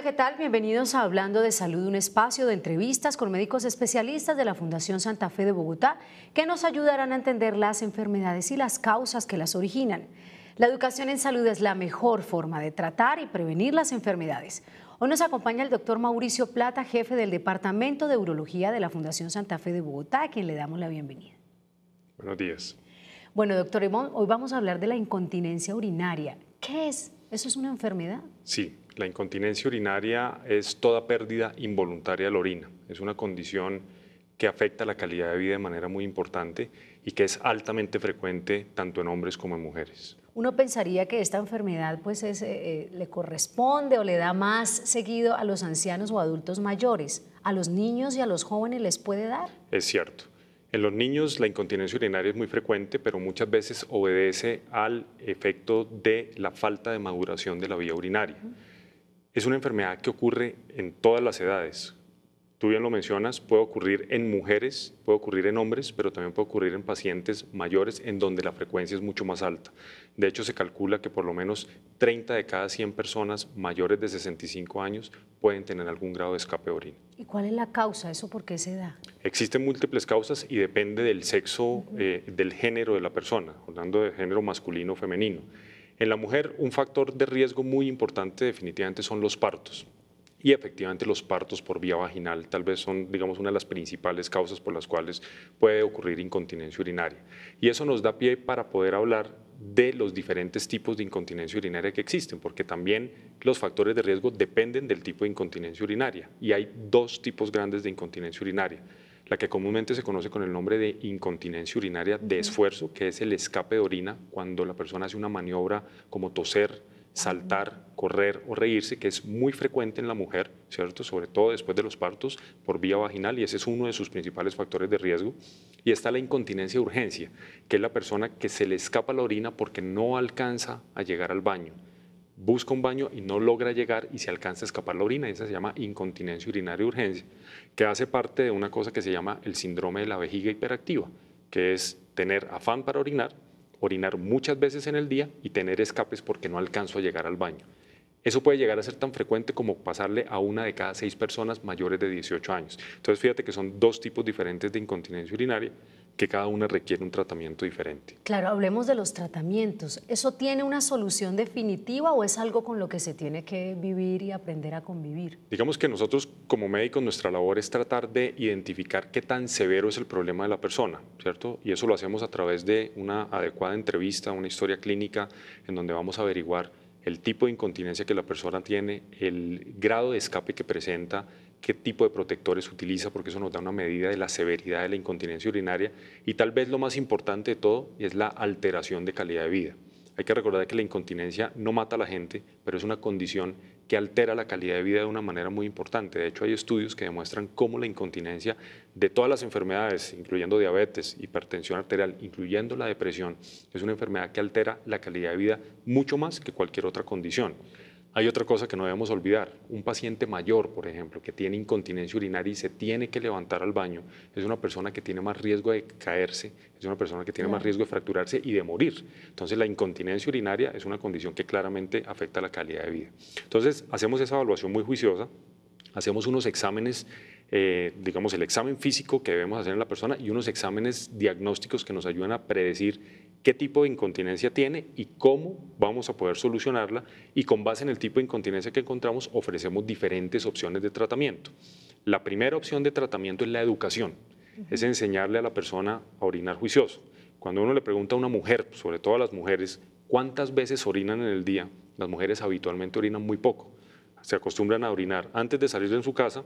Hola, ¿qué tal? Bienvenidos a Hablando de Salud, un espacio de entrevistas con médicos especialistas de la Fundación Santa Fe de Bogotá que nos ayudarán a entender las enfermedades y las causas que las originan. La educación en salud es la mejor forma de tratar y prevenir las enfermedades. Hoy nos acompaña el doctor Mauricio Plata, jefe del Departamento de Urología de la Fundación Santa Fe de Bogotá, a quien le damos la bienvenida. Buenos días. Bueno, doctor, hoy vamos a hablar de la incontinencia urinaria. ¿Qué es? ¿Eso es una enfermedad? Sí, la incontinencia urinaria es toda pérdida involuntaria de la orina. Es una condición que afecta la calidad de vida de manera muy importante y que es altamente frecuente tanto en hombres como en mujeres. Uno pensaría que esta enfermedad pues eh, eh, le corresponde o le da más seguido a los ancianos o adultos mayores. ¿A los niños y a los jóvenes les puede dar? Es cierto. En los niños la incontinencia urinaria es muy frecuente, pero muchas veces obedece al efecto de la falta de maduración de la vía urinaria es una enfermedad que ocurre en todas las edades. Tú bien lo mencionas, puede ocurrir en mujeres, puede ocurrir en hombres, pero también puede ocurrir en pacientes mayores en donde la frecuencia es mucho más alta. De hecho, se calcula que por lo menos 30 de cada 100 personas mayores de 65 años pueden tener algún grado de escape de orina. ¿Y cuál es la causa? ¿Eso por qué se da? Existen múltiples causas y depende del sexo, eh, del género de la persona, hablando de género masculino o femenino. En la mujer, un factor de riesgo muy importante definitivamente son los partos. Y efectivamente los partos por vía vaginal tal vez son, digamos, una de las principales causas por las cuales puede ocurrir incontinencia urinaria. Y eso nos da pie para poder hablar de los diferentes tipos de incontinencia urinaria que existen, porque también los factores de riesgo dependen del tipo de incontinencia urinaria. Y hay dos tipos grandes de incontinencia urinaria la que comúnmente se conoce con el nombre de incontinencia urinaria de esfuerzo, que es el escape de orina cuando la persona hace una maniobra como toser, saltar, correr o reírse, que es muy frecuente en la mujer, ¿cierto? Sobre todo después de los partos por vía vaginal y ese es uno de sus principales factores de riesgo. Y está la incontinencia de urgencia, que es la persona que se le escapa la orina porque no alcanza a llegar al baño busca un baño y no logra llegar y se alcanza a escapar la orina. esa se llama incontinencia urinaria de urgencia, que hace parte de una cosa que se llama el síndrome de la vejiga hiperactiva, que es tener afán para orinar, orinar muchas veces en el día y tener escapes porque no alcanzo a llegar al baño. Eso puede llegar a ser tan frecuente como pasarle a una de cada seis personas mayores de 18 años. Entonces, fíjate que son dos tipos diferentes de incontinencia urinaria que cada una requiere un tratamiento diferente. Claro, hablemos de los tratamientos. ¿Eso tiene una solución definitiva o es algo con lo que se tiene que vivir y aprender a convivir? Digamos que nosotros como médicos nuestra labor es tratar de identificar qué tan severo es el problema de la persona, ¿cierto? Y eso lo hacemos a través de una adecuada entrevista, una historia clínica en donde vamos a averiguar el tipo de incontinencia que la persona tiene, el grado de escape que presenta, qué tipo de protectores utiliza, porque eso nos da una medida de la severidad de la incontinencia urinaria y tal vez lo más importante de todo es la alteración de calidad de vida. Hay que recordar que la incontinencia no mata a la gente, pero es una condición que altera la calidad de vida de una manera muy importante. De hecho, hay estudios que demuestran cómo la incontinencia de todas las enfermedades, incluyendo diabetes, hipertensión arterial, incluyendo la depresión, es una enfermedad que altera la calidad de vida mucho más que cualquier otra condición. Hay otra cosa que no debemos olvidar. Un paciente mayor, por ejemplo, que tiene incontinencia urinaria y se tiene que levantar al baño, es una persona que tiene más riesgo de caerse, es una persona que tiene más riesgo de fracturarse y de morir. Entonces, la incontinencia urinaria es una condición que claramente afecta la calidad de vida. Entonces, hacemos esa evaluación muy juiciosa, hacemos unos exámenes eh, digamos, el examen físico que debemos hacer en la persona y unos exámenes diagnósticos que nos ayudan a predecir qué tipo de incontinencia tiene y cómo vamos a poder solucionarla y con base en el tipo de incontinencia que encontramos ofrecemos diferentes opciones de tratamiento. La primera opción de tratamiento es la educación, es enseñarle a la persona a orinar juicioso. Cuando uno le pregunta a una mujer, sobre todo a las mujeres, cuántas veces orinan en el día, las mujeres habitualmente orinan muy poco. Se acostumbran a orinar antes de salir de su casa,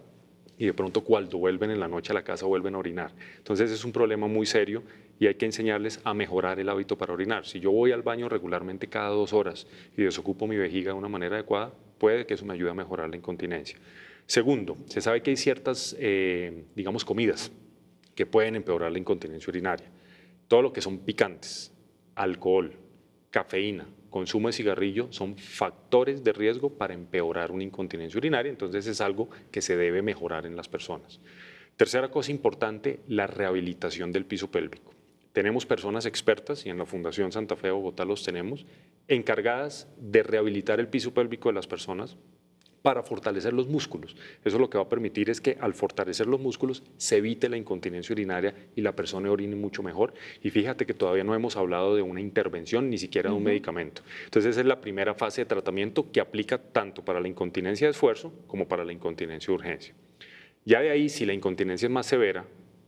y de pronto cuando vuelven en la noche a la casa vuelven a orinar. Entonces es un problema muy serio y hay que enseñarles a mejorar el hábito para orinar. Si yo voy al baño regularmente cada dos horas y desocupo mi vejiga de una manera adecuada, puede que eso me ayude a mejorar la incontinencia. Segundo, se sabe que hay ciertas, eh, digamos, comidas que pueden empeorar la incontinencia urinaria. Todo lo que son picantes, alcohol, cafeína, consumo de cigarrillo son factores de riesgo para empeorar una incontinencia urinaria, entonces es algo que se debe mejorar en las personas. Tercera cosa importante, la rehabilitación del piso pélvico. Tenemos personas expertas, y en la Fundación Santa Fe de Bogotá los tenemos, encargadas de rehabilitar el piso pélvico de las personas para fortalecer los músculos. Eso lo que va a permitir es que al fortalecer los músculos se evite la incontinencia urinaria y la persona orine mucho mejor. Y fíjate que todavía no hemos hablado de una intervención, ni siquiera de un medicamento. Entonces esa es la primera fase de tratamiento que aplica tanto para la incontinencia de esfuerzo como para la incontinencia de urgencia. Ya de ahí, si la incontinencia es más severa,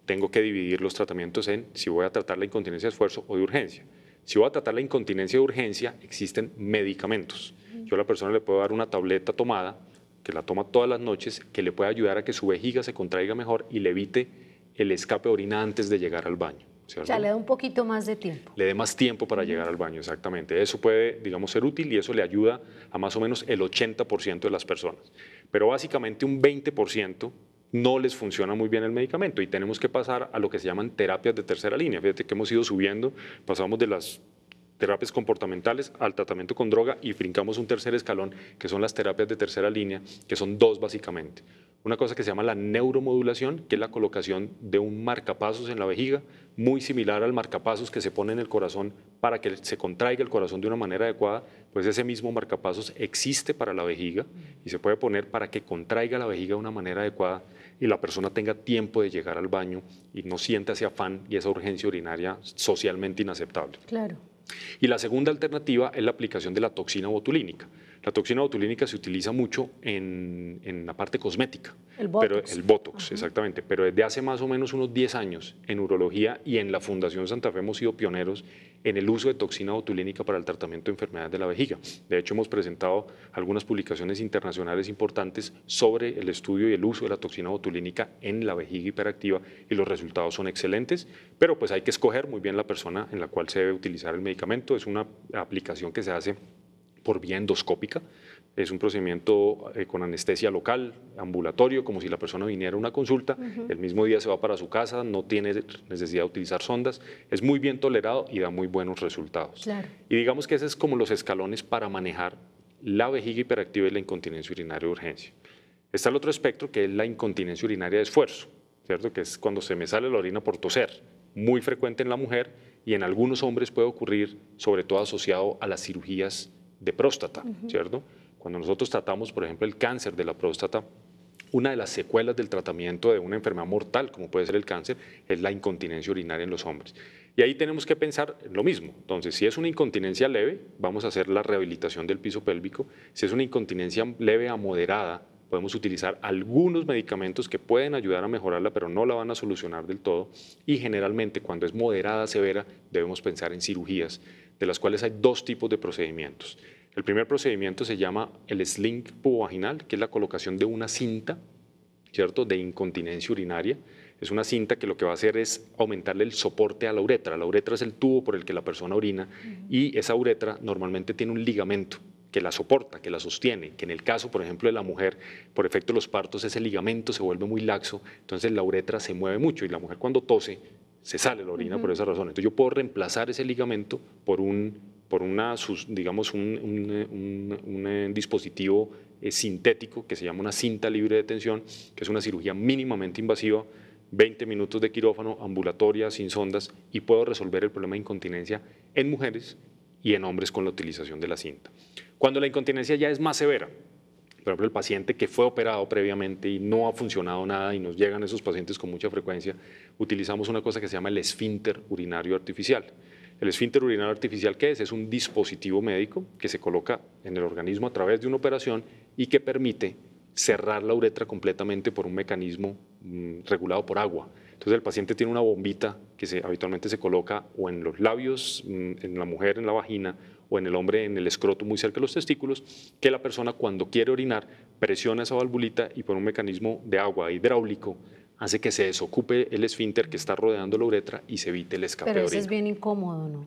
tengo que dividir los tratamientos en si voy a tratar la incontinencia de esfuerzo o de urgencia. Si voy a tratar la incontinencia de urgencia, existen medicamentos. Yo a la persona le puedo dar una tableta tomada, que la toma todas las noches, que le puede ayudar a que su vejiga se contraiga mejor y le evite el escape de orina antes de llegar al baño. O sea, le da un poquito más de tiempo. Le dé más tiempo para llegar al baño, exactamente. Eso puede, digamos, ser útil y eso le ayuda a más o menos el 80% de las personas. Pero básicamente un 20% no les funciona muy bien el medicamento y tenemos que pasar a lo que se llaman terapias de tercera línea. Fíjate que hemos ido subiendo, pasamos de las terapias comportamentales al tratamiento con droga y brincamos un tercer escalón, que son las terapias de tercera línea, que son dos básicamente. Una cosa que se llama la neuromodulación, que es la colocación de un marcapasos en la vejiga, muy similar al marcapasos que se pone en el corazón para que se contraiga el corazón de una manera adecuada, pues ese mismo marcapasos existe para la vejiga y se puede poner para que contraiga la vejiga de una manera adecuada y la persona tenga tiempo de llegar al baño y no sienta ese afán y esa urgencia urinaria socialmente inaceptable. Claro. Y la segunda alternativa es la aplicación de la toxina botulínica. La toxina botulínica se utiliza mucho en, la parte cosmética. El botox. Pero, el botox, exactamente. Pero desde hace más o menos unos 10 años en urología y en la Fundación Santa Fe hemos sido pioneros en el uso de toxina botulínica para el tratamiento de enfermedades de la vejiga. De hecho, hemos presentado algunas publicaciones internacionales importantes sobre el estudio y el uso de la toxina botulínica en la vejiga hiperactiva y los resultados son excelentes, pero pues hay que escoger muy bien la persona en la cual se debe utilizar el medicamento. Es una aplicación que se hace por vía endoscópica. Es un procedimiento eh, con anestesia local, ambulatorio, como si la persona viniera a una consulta, el mismo día se va para su casa, no tiene necesidad de utilizar sondas, es muy bien tolerado y da muy buenos resultados. Y digamos que ese es como los escalones para manejar la vejiga hiperactiva y la incontinencia urinaria de urgencia. Está el otro espectro que es la incontinencia urinaria de esfuerzo, ¿cierto? que es cuando se me sale la orina por toser, muy frecuente en la mujer y en algunos hombres puede ocurrir, sobre todo asociado a las cirugías de próstata, ¿cierto? Cuando nosotros tratamos, por ejemplo, el cáncer de la próstata, una de las secuelas del tratamiento de una enfermedad mortal, como puede ser el cáncer, es la incontinencia urinaria en los hombres. Y ahí tenemos que pensar lo mismo. Entonces, si es una incontinencia leve, vamos a hacer la rehabilitación del piso pélvico. Si es una incontinencia leve a moderada, podemos utilizar algunos medicamentos que pueden ayudar a mejorarla, pero no la van a solucionar del todo. Y generalmente, cuando es moderada, severa, debemos pensar en cirugías, de las cuales hay dos tipos de procedimientos. El primer procedimiento se llama el sling pubovaginal, que es la colocación de una cinta, ¿cierto?, de incontinencia urinaria. Es una cinta que lo que va a hacer es aumentarle el soporte a la uretra. La uretra es el tubo por el que la persona orina y esa uretra normalmente tiene un ligamento que la soporta, que la sostiene, que en el caso, por ejemplo, de la mujer, por efecto de los partos, ese ligamento se vuelve muy laxo, entonces la uretra se mueve mucho y la mujer cuando tose se sale la orina por esa razón. Entonces yo puedo reemplazar ese ligamento por un por una, digamos, un, eh, dispositivo eh, sintético que se llama una cinta libre de tensión, que es una cirugía mínimamente invasiva, 20 minutos de quirófano, ambulatoria, sin sondas, y puedo resolver el problema de incontinencia en mujeres y en hombres con la utilización de la cinta. Cuando la incontinencia ya es más severa, por ejemplo, el paciente que fue operado previamente y no ha funcionado nada y nos llegan esos pacientes con mucha frecuencia, utilizamos una cosa que se llama el esfínter urinario artificial. El esfínter urinario artificial, ¿qué es? Es un dispositivo médico que se coloca en el organismo a través de una operación y que permite cerrar la uretra completamente por un mecanismo mm, regulado por agua. Entonces el paciente tiene una bombita que se, habitualmente se coloca o en los labios, mm, en la mujer, en la vagina, o en el hombre, en el escroto, muy cerca de los testículos, que la persona cuando quiere orinar presiona esa valvulita y por un mecanismo de agua hidráulico hace que se desocupe el esfínter que está rodeando la uretra y se evite el escape pero eso es bien incómodo, ¿no?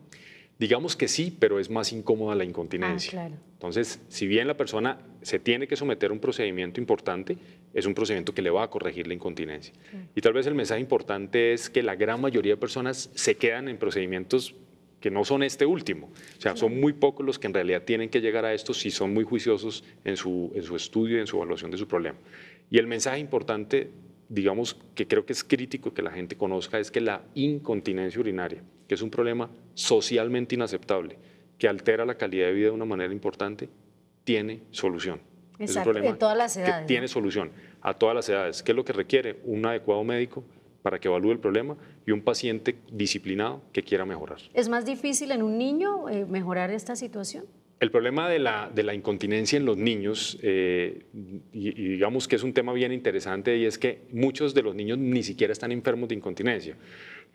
Digamos que sí, pero es más incómoda la incontinencia. Ah, Entonces, si bien la persona se tiene que someter a un procedimiento importante, es un procedimiento que le va a corregir la incontinencia. Y tal vez el mensaje importante es que la gran mayoría de personas se quedan en procedimientos que no son este último. O sea, son muy pocos los que en realidad tienen que llegar a esto si son muy juiciosos en su, en su estudio y en su evaluación de su problema. Y el mensaje importante digamos, que creo que es crítico que la gente conozca es que la incontinencia urinaria, que es un problema socialmente inaceptable, que altera la calidad de vida de una manera importante, tiene solución. Exacto, es Que tiene solución a todas las edades. ¿Qué es lo que requiere? Un adecuado médico para que evalúe el problema y un paciente disciplinado que quiera mejorar. ¿Es más difícil en un niño eh, mejorar esta situación? El problema de la, incontinencia en los niños, eh, y, digamos que es un tema bien interesante, y es que muchos de los niños ni siquiera están enfermos de incontinencia.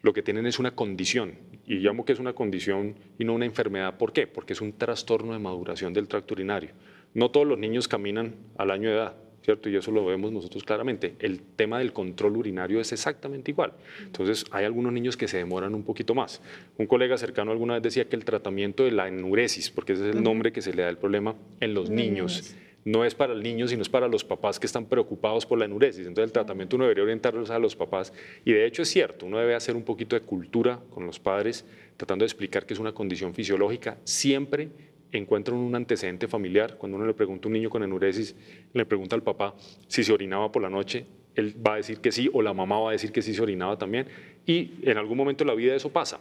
Lo que tienen es una condición, y llamo que es una condición y no una enfermedad. ¿Por qué? Porque es un trastorno de maduración del tracto urinario. No todos los niños caminan al año de edad. ¿cierto? Y eso lo vemos nosotros claramente. El tema del control urinario es exactamente igual. Entonces, hay algunos niños que se demoran un poquito más. Un colega cercano alguna vez decía que el tratamiento de la enuresis, porque ese es el nombre que se le da al problema en los niños, no es para el niño, sino es para los papás que están preocupados por la enuresis. Entonces, el tratamiento uno debería orientarlos a los papás. Y de hecho es cierto, uno debe hacer un poquito de cultura con los padres, tratando de explicar que es una condición fisiológica siempre encuentran un antecedente familiar. Cuando uno le pregunta a un niño con enuresis, le pregunta al papá si se orinaba por la noche, él va a decir que sí o la mamá va a decir que sí se orinaba también. Y en algún momento de la vida eso pasa.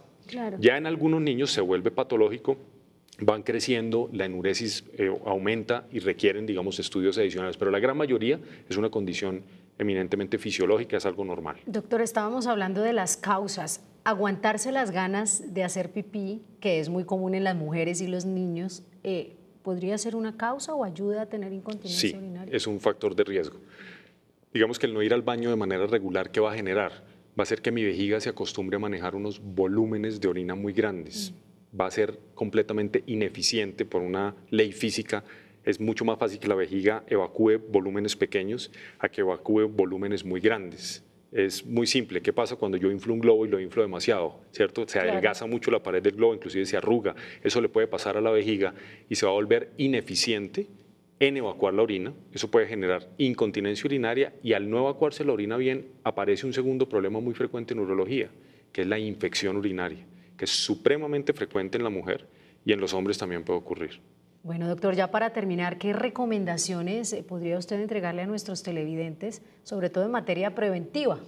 Ya en algunos niños se vuelve patológico, van creciendo, la enuresis eh, aumenta y requieren, digamos, estudios adicionales. Pero la gran mayoría es una condición eminentemente fisiológica, es algo normal. Doctor, estábamos hablando de las causas aguantarse las ganas de hacer pipí, que es muy común en las mujeres y los niños, eh, ¿podría ser una causa o ayuda a tener incontinencia sí, Es un factor de riesgo. Digamos que el no ir al baño de manera regular, ¿qué va a generar? Va a ser que mi vejiga se acostumbre a manejar unos volúmenes de orina muy grandes. Mm. Va a ser completamente ineficiente por una ley física. Es mucho más fácil que la vejiga evacúe volúmenes pequeños a que evacúe volúmenes muy grandes es muy simple. ¿Qué pasa cuando yo inflo un globo y lo inflo demasiado? ¿Cierto? Se adelgaza mucho la pared del globo, inclusive se arruga. Eso le puede pasar a la vejiga y se va a volver ineficiente en evacuar la orina. Eso puede generar incontinencia urinaria y al no evacuarse la orina bien aparece un segundo problema muy frecuente en urología, que es la infección urinaria, que es supremamente frecuente en la mujer y en los hombres también puede ocurrir. Bueno, doctor, ya para terminar, ¿qué recomendaciones eh, podría usted entregarle a nuestros televidentes, sobre todo en materia preventiva?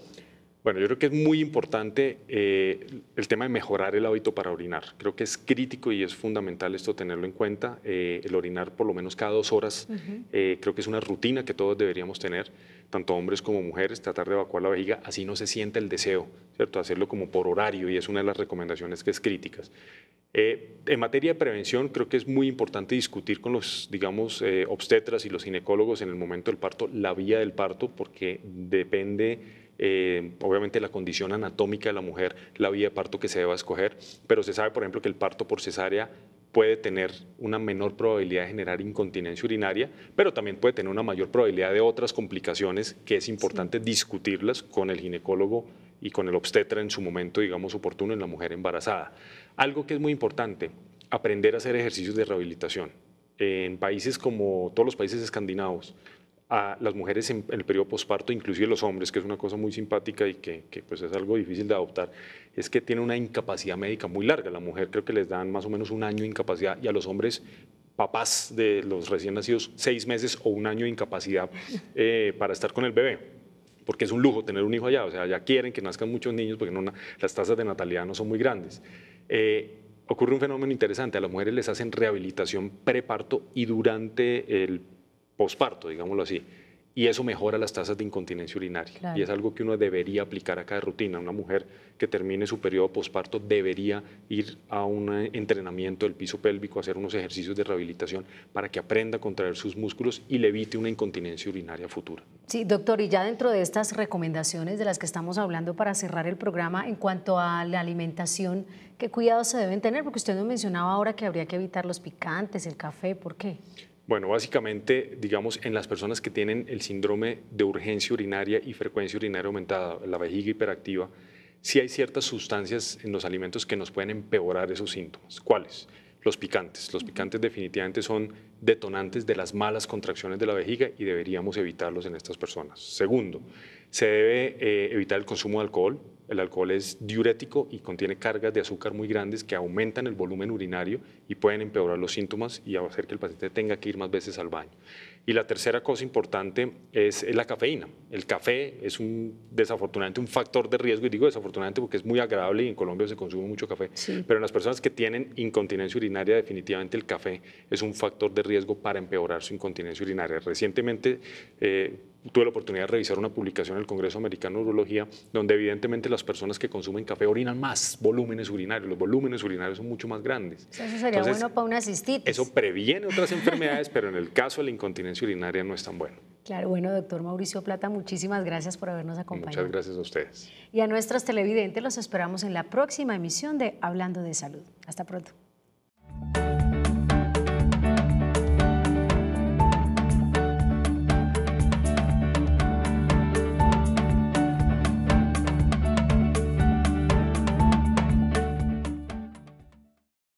Bueno, yo creo que es muy importante eh, el tema de mejorar el hábito para orinar. Creo que es crítico y es fundamental esto tenerlo en cuenta. Eh, el orinar por lo menos cada dos horas creo que es una rutina que todos deberíamos tener tanto hombres como mujeres, tratar de evacuar la vejiga, así no se siente el deseo, ¿cierto? Hacerlo como por horario y es una de las recomendaciones que es críticas. Eh, en materia de prevención, creo que es muy importante discutir con los, digamos, eh, obstetras y los ginecólogos en el momento del parto la vía del parto, porque depende, obviamente eh, obviamente, la condición anatómica de la mujer, la vía de parto que se deba escoger. Pero se sabe, por ejemplo, que el parto por cesárea puede tener una menor probabilidad de generar incontinencia urinaria, pero también puede tener una mayor probabilidad de otras complicaciones que es importante discutirlas con el ginecólogo y con el obstetra en su momento, digamos, oportuno en la mujer embarazada. Algo que es muy importante, aprender a hacer ejercicios de rehabilitación. En países como todos los países escandinavos, a las mujeres en el periodo posparto, inclusive los hombres, que es una cosa muy simpática y que, pues es algo difícil de adoptar, es que tiene una incapacidad médica muy larga. A La mujer creo que les dan más o menos un año de incapacidad y a los hombres papás de los recién nacidos seis meses o un año de incapacidad eh, para estar con el bebé porque es un lujo tener un hijo allá, o sea, ya quieren que nazcan muchos niños porque las tasas de natalidad no son muy grandes. Eh, ocurre un fenómeno interesante, a las mujeres les hacen rehabilitación preparto y durante el posparto, digámoslo así. Y eso mejora las tasas de incontinencia urinaria. Y es algo que uno debería aplicar a cada rutina. Una mujer que termine su periodo posparto debería ir a un eh, entrenamiento del piso pélvico, hacer unos ejercicios de rehabilitación para que aprenda a contraer sus músculos y le evite una incontinencia urinaria futura. Sí, doctor, y ya dentro de estas recomendaciones de las que estamos hablando para cerrar el programa, en cuanto a la alimentación, ¿qué cuidados se deben tener? Porque usted nos mencionaba ahora que habría que evitar los picantes, el café, ¿por qué? Bueno, básicamente, digamos, en las personas que tienen el síndrome de urgencia urinaria y frecuencia urinaria aumentada, la vejiga hiperactiva, sí hay ciertas sustancias en los alimentos que nos pueden empeorar esos síntomas. ¿Cuáles? Los picantes. Los picantes definitivamente son detonantes de las malas contracciones de la vejiga y deberíamos evitarlos en estas personas. Segundo, se debe eh, evitar el consumo de alcohol, el alcohol es diurético y contiene cargas de azúcar muy grandes que aumentan el volumen urinario y pueden empeorar los síntomas y hacer que el paciente tenga que ir más veces al baño. Y la tercera cosa importante es la cafeína. El café es un, desafortunadamente un factor de riesgo, y digo desafortunadamente porque es muy agradable y en Colombia se consume mucho café, pero en las personas que tienen incontinencia urinaria definitivamente el café es un factor de riesgo para empeorar su incontinencia urinaria. Recientemente... Eh, tuve la oportunidad de revisar una publicación en el Congreso Americano de Urología, donde evidentemente las personas que consumen café orinan más volúmenes urinarios, los volúmenes urinarios son mucho más grandes. Eso sería bueno para una cistitis. Eso previene otras enfermedades, pero en el caso de la incontinencia urinaria no es tan bueno. Claro, bueno, doctor Mauricio Plata, muchísimas gracias por habernos acompañado. Muchas gracias a ustedes. Y a nuestras televidentes los esperamos en la próxima emisión de Hablando de Salud. Hasta pronto.